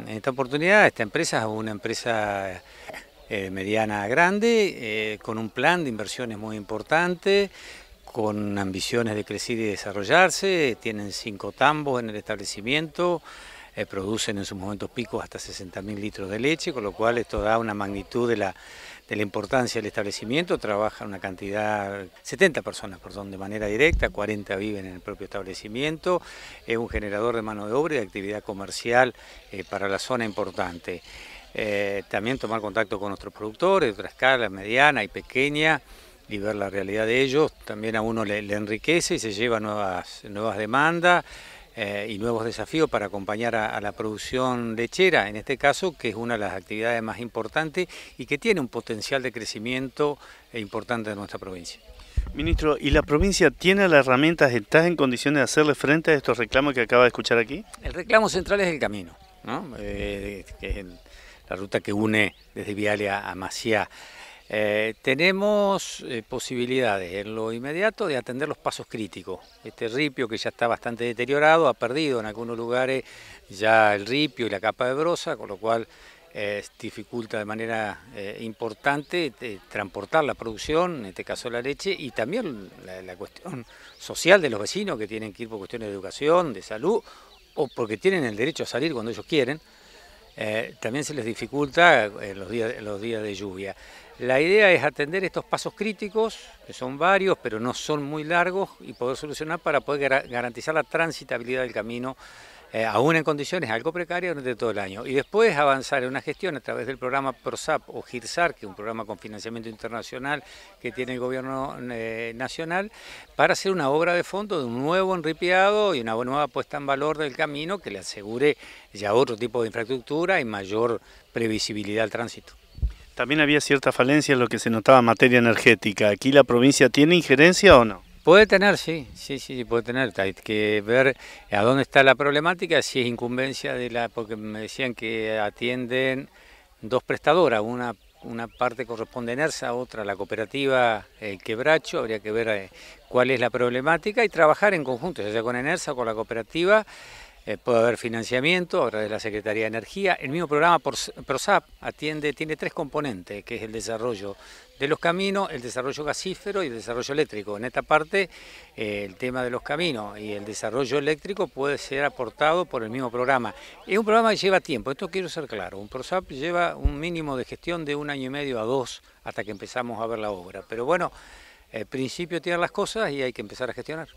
En esta oportunidad esta empresa es una empresa eh, mediana grande, eh, con un plan de inversiones muy importante, con ambiciones de crecer y desarrollarse, tienen cinco tambos en el establecimiento, eh, producen en sus momentos picos hasta 60.000 litros de leche, con lo cual esto da una magnitud de la, de la importancia del establecimiento. Trabaja una cantidad, 70 personas, perdón, de manera directa, 40 viven en el propio establecimiento. Es un generador de mano de obra y de actividad comercial eh, para la zona importante. Eh, también tomar contacto con nuestros productores de otra escala, mediana y pequeña, y ver la realidad de ellos, también a uno le, enriquece y se lleva nuevas, nuevas demandas. Eh, y nuevos desafíos para acompañar a, la producción lechera, en este caso, que es una de las actividades más importantes y que tiene un potencial de crecimiento eh, importante de nuestra provincia. Ministro, ¿y la provincia tiene las herramientas, ¿Estás en condiciones de hacerle frente a estos reclamos que acaba de escuchar aquí? El reclamo central es el camino, ¿no? Eh, que es la ruta que une desde Vialia a Maciá. Eh, tenemos eh, posibilidades en lo inmediato de atender los pasos críticos. Este ripio que ya está bastante deteriorado, ha perdido en algunos lugares ya el ripio y la capa de brosa, con lo cual eh, dificulta de manera importante transportar la producción, en este caso la leche, y también la cuestión social de los vecinos que tienen que ir por cuestiones de educación, de salud, o porque tienen el derecho a salir cuando ellos quieren. Eh, también se les dificulta eh, los, días, los días de lluvia. La idea es atender estos pasos críticos, que son varios, pero no son muy largos, y poder solucionar para poder garantizar la transitabilidad del camino eh, aún en condiciones algo precarias durante todo el año. Y después avanzar en una gestión a través del programa PROSAP o GIRSAR, que es un programa con financiamiento internacional que tiene el gobierno eh, nacional, para hacer una obra de fondo de un nuevo enripiado y una nueva puesta en valor del camino que le asegure ya otro tipo de infraestructura y mayor previsibilidad al tránsito. También había cierta falencia en lo que se notaba en materia energética. ¿Aquí la provincia tiene injerencia o no? Puede tener, sí, sí, sí, puede tener. Hay que ver a dónde está la problemática, si es incumbencia de la, porque me decían que atienden dos prestadoras, una, una parte corresponde a Enersa, otra a la cooperativa El Quebracho, habría que ver eh, cuál es la problemática y trabajar en conjunto, ya sea con ENERSA o con la cooperativa. Eh, puede haber financiamiento a través de la Secretaría de Energía. El mismo programa PROSAP atiende, tiene tres componentes, que es el desarrollo de los caminos, el desarrollo gasífero y el desarrollo eléctrico. En esta parte, eh, el tema de los caminos y el desarrollo eléctrico puede ser aportado por el mismo programa. Es un programa que lleva tiempo, esto quiero ser claro. Un PROSAP lleva un mínimo de gestión de un año y medio a dos hasta que empezamos a ver la obra. Pero bueno, el eh, principio tiene las cosas y hay que empezar a gestionar.